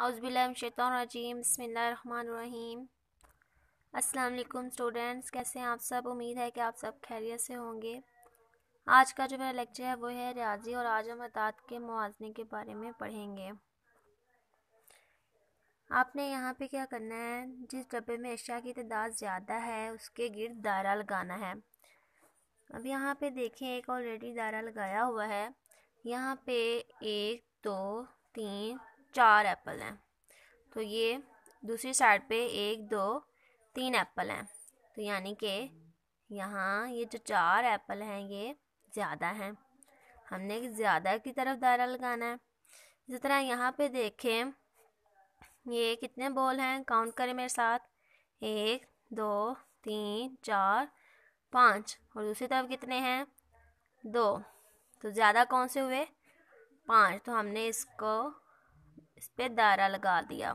हाउसबिल्लाजीम बसमीम असलम स्टूडेंट्स कैसे हैं आप सब उम्मीद है कि आप सब खैरियत से होंगे आज का जो मेरा लेक्चर है वो है रियाजी और आज हम के मुआजने के बारे में पढ़ेंगे आपने यहाँ पे क्या करना है जिस डब्बे में अशा की तादाद ज़्यादा है उसके गिरद दायरा लगाना है अब यहाँ पे देखें एक ऑलरेडी दायरा लगाया हुआ है यहाँ पे एक दो तीन चार एप्पल हैं तो ये दूसरी साइड पे एक दो तीन एप्पल हैं तो यानी कि यहाँ ये जो चार एप्पल हैं ये ज़्यादा हैं हमने ज़्यादा की तरफ दायरा लगाना है इसी तरह यहाँ पे देखें ये कितने बॉल हैं काउंट करें मेरे साथ एक दो तीन चार पाँच और दूसरी तरफ कितने हैं दो तो ज़्यादा कौन से हुए पाँच तो हमने इसको इस पर दायरा लगा दिया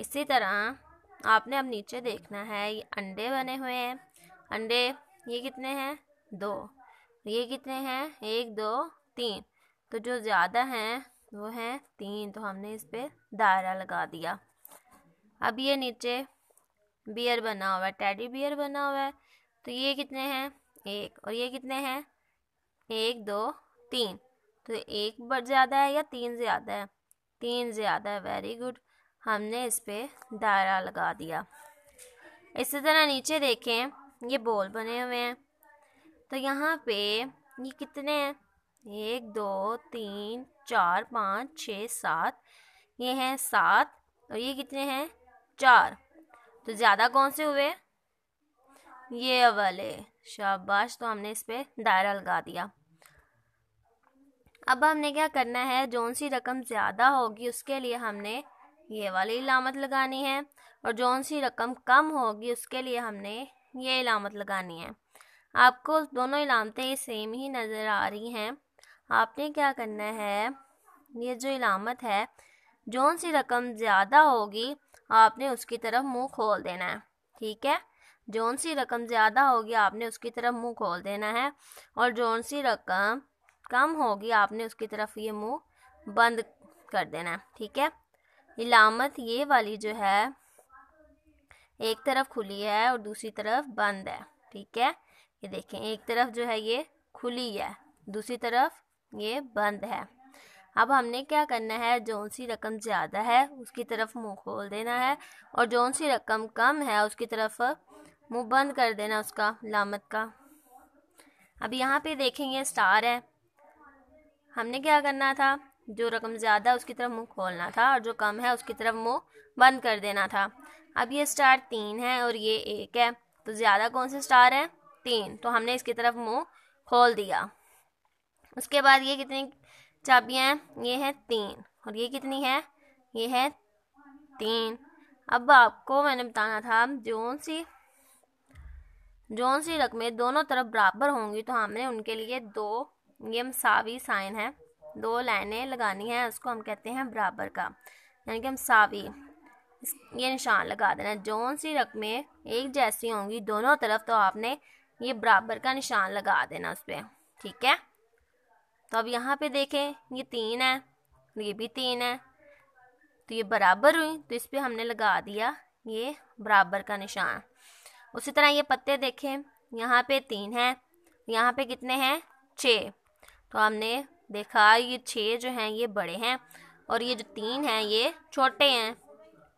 इसी तरह आपने अब नीचे देखना है ये अंडे बने हुए हैं अंडे ये कितने हैं दो ये कितने हैं एक दो तीन तो जो ज़्यादा हैं वो हैं तीन तो हमने इस पर दायरा लगा दिया अब ये नीचे बियर बना हुआ है टेडी बियर बना हुआ है तो ये कितने हैं एक और ये कितने हैं एक दो तीन तो एक ज़्यादा है या तीन ज़्यादा है तीन ज़्यादा वेरी गुड हमने इस पर दायरा लगा दिया इसी तरह नीचे देखें ये बॉल बने हुए हैं तो यहाँ पे ये कितने हैं एक दो तीन चार पाँच छ सात ये हैं सात और ये कितने हैं चार तो ज़्यादा कौन से हुए ये वाले शाबाश तो हमने इस पर दायरा लगा दिया अब हमने क्या करना है जौन सी रकम ज़्यादा होगी उसके लिए हमने ये वाली इलामत लगानी है और जौन सी रकम कम होगी उसके लिए हमने ये इलामत लगानी है आपको दोनों इलामतें सेम ही नज़र आ रही हैं आपने क्या करना है ये जो इलामत है जौन सी रकम ज़्यादा होगी आपने उसकी तरफ मुंह खोल देना है ठीक है जौन सी रकम ज़्यादा होगी आपने उसकी तरफ मुंह खोल देना है और जौन सी रकम कम होगी आपने उसकी तरफ ये मुंह बंद कर देना है ठीक है इलामत ये वाली जो है एक तरफ खुली है और दूसरी तरफ बंद है ठीक है ये देखें एक तरफ जो है ये खुली है दूसरी तरफ ये बंद है अब हमने क्या करना है जौन सी रकम ज़्यादा है उसकी तरफ मुंह खोल देना है और जौन सी रकम कम है उसकी तरफ मुंह बंद कर देना उसका लामत का अब यहाँ पे देखेंगे स्टार है हमने क्या करना था जो रकम ज़्यादा है उसकी तरफ मुंह खोलना था और जो कम है उसकी तरफ मुंह बंद कर देना था अब ये स्टार तीन है और ये एक है तो ज़्यादा कौन से स्टार है तीन तो हमने इसकी तरफ मुंह खोल दिया उसके बाद ये कितनी चाबियाँ हैं ये है तीन और ये कितनी है ये है तीन अब आपको मैंने बताना था जोन सी जोन सी रकमें दोनों तरफ बराबर होंगी तो हमने उनके लिए दो ये सावी साइन है दो लाइनें लगानी है उसको हम कहते हैं बराबर का यानी कि हम सावी ये निशान लगा देना जौन सी रकमें एक जैसी होंगी दोनों तरफ तो आपने ये बराबर का निशान लगा देना उस पर ठीक है तो अब यहाँ पे देखें ये तीन है ये भी तीन है तो ये बराबर हुई तो इस पर हमने लगा दिया ये बराबर का निशान उसी तरह ये पत्ते देखें यहाँ पे तीन है यहाँ पे कितने हैं छः तो हमने देखा ये छः जो हैं ये बड़े हैं और ये जो तीन हैं ये छोटे हैं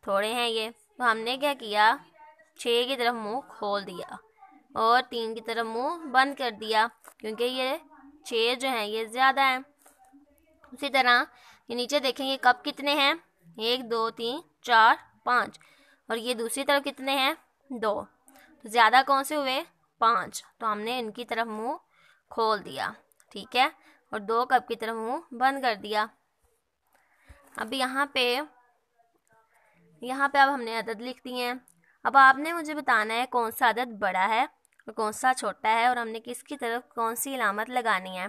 थोड़े हैं ये तो हमने क्या किया छः की तरफ मुंह खोल दिया और तीन की तरफ मुंह बंद कर दिया क्योंकि ये छः जो हैं ये ज़्यादा हैं उसी तरह ये नीचे देखेंगे कप कितने हैं एक दो तीन चार पाँच और ये दूसरी तरफ कितने हैं दो तो ज़्यादा कौन से हुए पाँच तो हमने इनकी तरफ मुँह खोल दिया ठीक है और दो कप की तरह मुँह बंद कर दिया अब यहाँ पे यहाँ पे अब हमने अदद लिख दी है अब आपने मुझे बताना है कौन सा अदद बड़ा है और कौन सा छोटा है और हमने किसकी तरफ कौन सी इलामत लगानी है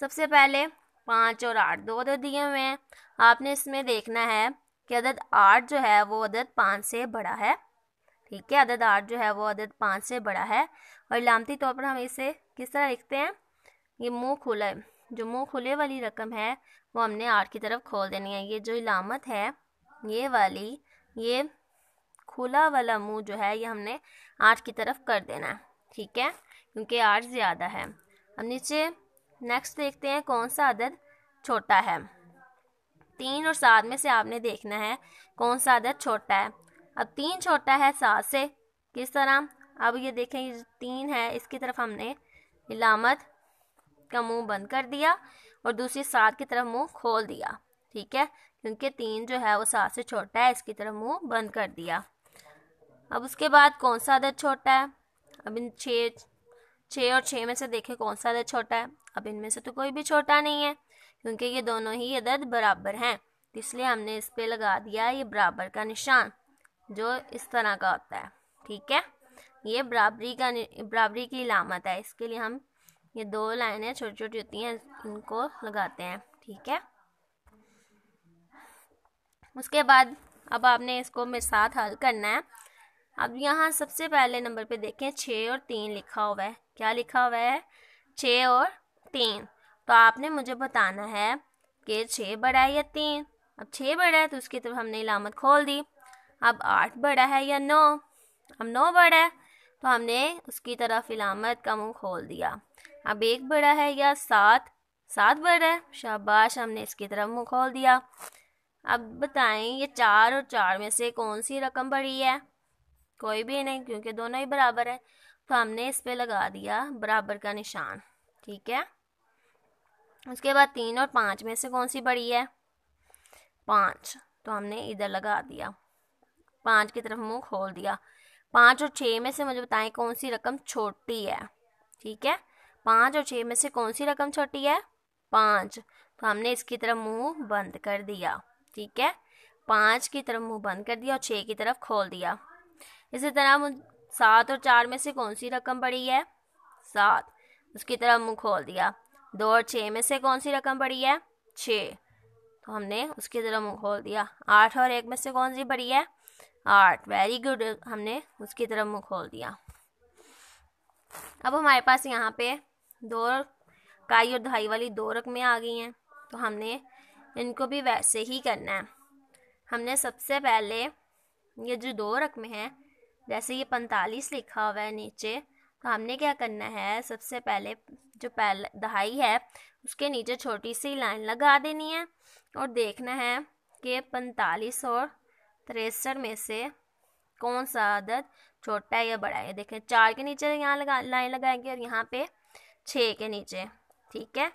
सबसे पहले पाँच और आठ दो अदद दिए हुए हैं आपने इसमें देखना है कि अदद आठ जो है वो अदद पाँच से बड़ा है ठीक है अदद आठ जो है वो अदद पाँच से बड़ा है और इलामती तौर पर हम इसे किस तरह लिखते हैं ये मुंह खुला है जो मुंह खुले वाली रकम है वो हमने आठ की तरफ खोल देनी है ये जो इलामत है ये वाली ये खुला वाला मुंह जो है ये हमने आठ की तरफ कर देना है ठीक है क्योंकि आठ ज़्यादा है अब नीचे नेक्स्ट देखते हैं कौन सा अदद छोटा है तीन और सात में से आपने देखना है कौन सा अदद छोटा है अब तीन छोटा है सात से किस तरह अब ये देखें ये तीन है इसकी तरफ हमने इलामत का मुंह बंद कर दिया और दूसरी सात की तरफ मुंह खोल दिया ठीक है क्योंकि तीन जो है वो सात से छोटा है इसकी तरफ मुंह बंद कर दिया अब उसके बाद कौन सा अदर छोटा है अब इन छः छः और छः में से देखें कौन सा अदर छोटा है अब इनमें से तो कोई भी छोटा नहीं है क्योंकि ये दोनों ही अदर बराबर हैं इसलिए हमने इस पर लगा दिया ये बराबर का निशान जो इस तरह का होता है ठीक है ये बराबरी का बराबरी की लामत है इसके लिए हम ये दो लाइनें छोटी छोटी होती हैं इनको लगाते हैं ठीक है उसके बाद अब आपने इसको मेरे साथ हल करना है अब यहाँ सबसे पहले नंबर पे देखें छः और तीन लिखा हुआ है क्या लिखा हुआ है छः और तीन तो आपने मुझे बताना है कि छः बड़ा है या तीन अब छः बड़ा है तो उसकी तरफ तो हमने इलामत खोल दी अब आठ बड़ा है या नौ अब नौ बड़ा है तो हमने उसकी तरफ इलामत का मुँह खोल दिया अब एक बड़ा है या सात सात बड़ा है शाबाश हमने इसकी तरफ मुँह खोल दिया अब बताएं ये चार और चार में से कौन सी रकम बड़ी है कोई भी नहीं क्योंकि दोनों ही बराबर है तो हमने इस पे लगा दिया बराबर का निशान ठीक है उसके बाद तीन और पाँच में से कौन सी बड़ी है पाँच तो हमने इधर लगा दिया पाँच की तरफ मुंह खोल दिया पाँच और छः में से मुझे बताएं कौन सी रकम छोटी है ठीक है पाँच और छः में से कौन सी रकम छोटी है पाँच तो हमने इसकी तरफ मुंह बंद कर दिया ठीक है पाँच की तरफ मुंह बंद कर दिया और छः की तरफ खोल दिया इसी तरह सात और चार में से कौन सी रकम बड़ी है सात उसकी तरफ मुंह खोल दिया दो और छः में से कौन सी रकम बड़ी है छः तो हमने उसकी तरफ मुंह खोल दिया आठ और एक में से कौन सी बड़ी है आठ वेरी गुड हमने उसकी तरफ मुंह खोल दिया अब हमारे पास यहाँ पे दो काई और दहाई वाली दो में आ गई हैं तो हमने इनको भी वैसे ही करना है हमने सबसे पहले ये जो दो रकमें है जैसे ये पैंतालीस लिखा हुआ है नीचे तो हमने क्या करना है सबसे पहले जो पहला दहाई है उसके नीचे छोटी सी लाइन लगा देनी है और देखना है कि पैंतालीस और तिरसठ में से कौन सा आदत छोटा है या बड़ा है देखें चार के नीचे यहाँ लगा लाइन लगाएंगे और यहाँ पे छः के नीचे ठीक है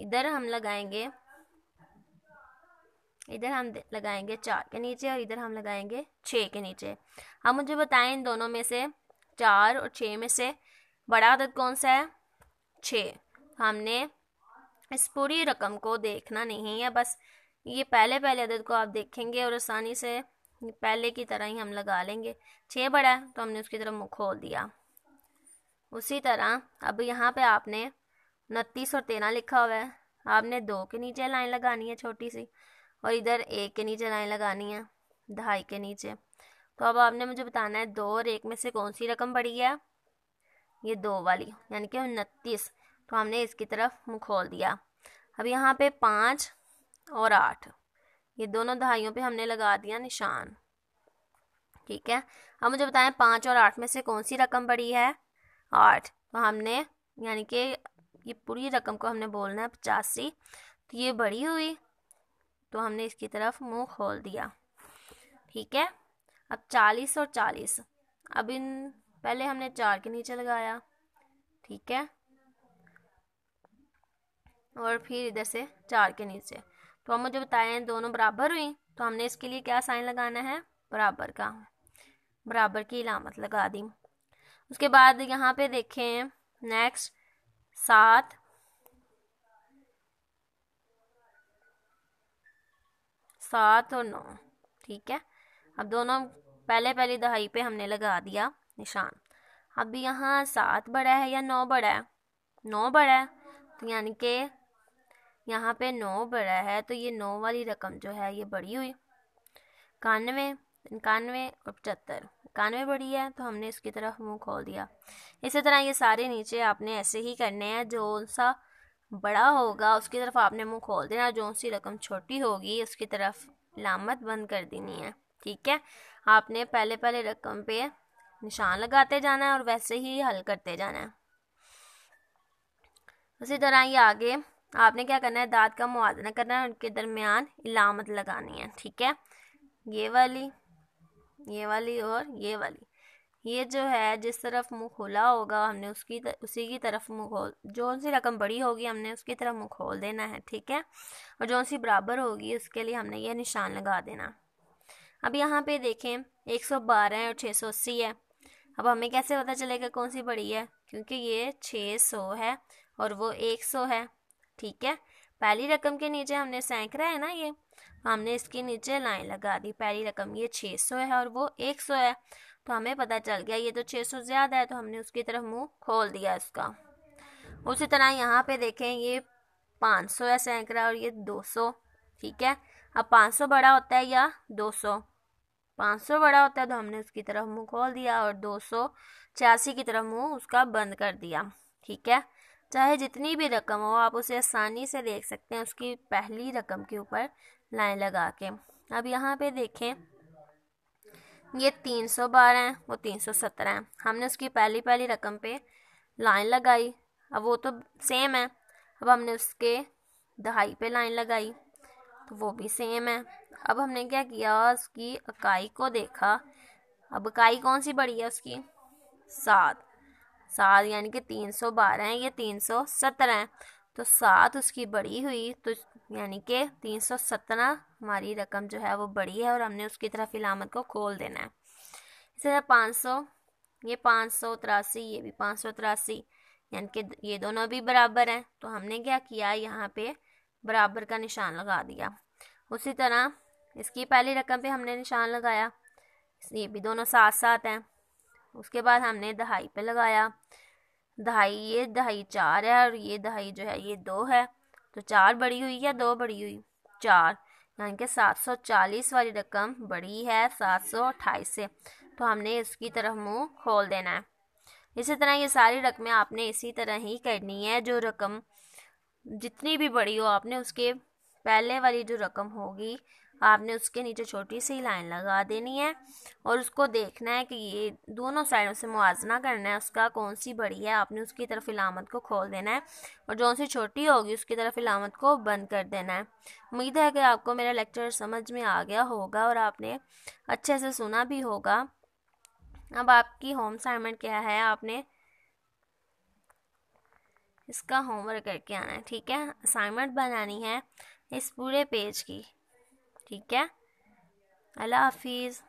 इधर हम लगाएंगे इधर हम लगाएंगे चार के नीचे और इधर हम लगाएंगे छः के नीचे हम मुझे बताएं इन दोनों में से चार और छः में से बड़ा आदद कौन सा है छः हमने इस पूरी रकम को देखना नहीं है बस ये पहले पहले अदद को आप देखेंगे और आसानी से पहले की तरह ही हम लगा लेंगे छः बड़ा है तो हमने उसकी तरफ मुँह खोल दिया उसी तरह अब यहाँ पे आपने उनतीस और तेरह लिखा हुआ है आपने दो के नीचे लाइन लगानी है छोटी सी और इधर एक के नीचे लाइन लगानी है ढाई के नीचे तो अब आपने मुझे बताना है दो और एक में से कौन सी रकम बढ़ी है ये दो वाली यानी कि उनतीस तो हमने इसकी तरफ मुँह खोल दिया अब यहाँ पे पाँच और आठ ये दोनों दहाइयों पे हमने लगा दिया निशान ठीक है अब मुझे बताएं पाँच और आठ में से कौन सी रकम बढ़ी है आठ तो हमने यानी कि ये पूरी रकम को हमने बोलना है पचासी तो ये बड़ी हुई तो हमने इसकी तरफ मुंह खोल दिया ठीक है अब चालीस और चालीस अब इन पहले हमने चार के नीचे लगाया ठीक है और फिर इधर से चार के नीचे तो हम मुझे बताएं दोनों बराबर हुई तो हमने इसके लिए क्या साइन लगाना है बराबर का बराबर की इलामत लगा दी उसके बाद यहाँ पे देखें नेक्स्ट सात सात और नौ ठीक है अब दोनों पहले पहली दहाई पे हमने लगा दिया निशान अब यहाँ सात बड़ा है या नौ बड़ा है नौ बड़ा है तो यानी कि यहाँ पे नौ बड़ा है तो ये नौ वाली रकम जो है ये बड़ी हुई इक्यानवे इक्यानवे और पचहत्तर में बड़ी है तो हमने इसकी तरफ मुंह खोल दिया इसी तरह ये सारे नीचे आपने ऐसे ही करने हैं जो सा बड़ा होगा उसकी तरफ आपने मुंह खोल देना जो सी रकम छोटी होगी उसकी तरफ लामत बंद कर देनी है ठीक है आपने पहले पहले रकम पे निशान लगाते जाना है और वैसे ही हल करते जाना है उसी तरह ये आगे आपने क्या करना है दांत का मुआजना करना है उनके दरमियान इलामत लगानी है ठीक है ये वाली ये वाली और ये वाली ये जो है जिस तरफ मुँह खोला होगा हमने उसकी तर, उसी की तरफ मुँह खोल जो सी रकम बड़ी होगी हमने उसकी तरफ मुँह खोल देना है ठीक है और जो सी बराबर होगी उसके लिए हमने ये निशान लगा देना अब यहाँ पे देखें 112 है और 680 है अब हमें कैसे पता चलेगा कौन सी बड़ी है क्योंकि ये 600 है और वो 100 है ठीक है पहली रकम के नीचे हमने सैकड़ा है ना ये हमने इसके नीचे लाइन लगा दी पहली रकम ये छः सौ है और वो एक सौ है तो हमें पता चल गया ये तो छः सौ ज़्यादा है तो हमने उसकी तरफ मुंह खोल दिया इसका उसी तरह यहाँ पे देखें ये पाँच सौ है सैकड़ा और ये दो सौ ठीक है अब पाँच सौ बड़ा होता है या दो सौ पाँच सौ बड़ा होता है तो हमने उसकी तरफ मुँह खोल दिया और दो सौ छियासी की तरफ मुँह उसका बंद कर दिया ठीक है चाहे जितनी भी रकम हो आप उसे आसानी से देख सकते हैं उसकी पहली रकम के ऊपर लाइन लगा के अब यहाँ पे देखें ये तीन सौ बारह है वो तीन सौ सत्रह है हमने उसकी पहली पहली रकम पे लाइन लगाई अब वो तो सेम है अब हमने उसके दहाई पे लाइन लगाई तो वो भी सेम है अब हमने क्या किया उसकी इकाई को देखा अब इकाई कौन सी बड़ी है उसकी सात सात यानी कि तीन सौ बारह है ये तीन सौ सत्रह है तो सात उसकी बड़ी हुई तो यानी कि तीन सौ सत्रह हमारी रकम जो है वो बड़ी है और हमने उसकी तरफ इलामत को खोल देना है इसी तरह पाँच सौ ये पाँच सौ तिरासी ये भी पाँच सौ तिरासी यानी कि ये दोनों भी बराबर हैं तो हमने क्या किया यहाँ पे बराबर का निशान लगा दिया उसी तरह इसकी पहली रकम पे हमने निशान लगाया ये भी दोनों साथ साथ हैं उसके बाद हमने दहाई पे लगाया दहाई ये दहाई चार है और ये दहाई जो है ये दो है तो चार बड़ी हुई या दो बड़ी हुई चार यानी कि सात सौ चालीस वाली रकम बड़ी है सात सौ अट्ठाईस से तो हमने इसकी तरफ मुंह खोल देना है इसी तरह ये सारी रकमें आपने इसी तरह ही करनी है जो रकम जितनी भी बड़ी हो आपने उसके पहले वाली जो रकम होगी आपने उसके नीचे छोटी सी लाइन लगा देनी है और उसको देखना है कि ये दोनों साइडों से मुआजना करना है उसका कौन सी बड़ी है आपने उसकी तरफ इलामत को खोल देना है और जो सी छोटी होगी उसकी तरफ इलामत को बंद कर देना है उम्मीद है कि आपको मेरा लेक्चर समझ में आ गया होगा और आपने अच्छे से सुना भी होगा अब आपकी होम असाइनमेंट क्या है आपने इसका होमवर्क करके आना है ठीक है असाइनमेंट बनानी है इस पूरे पेज की ठीक है अल्लाह हाफिज़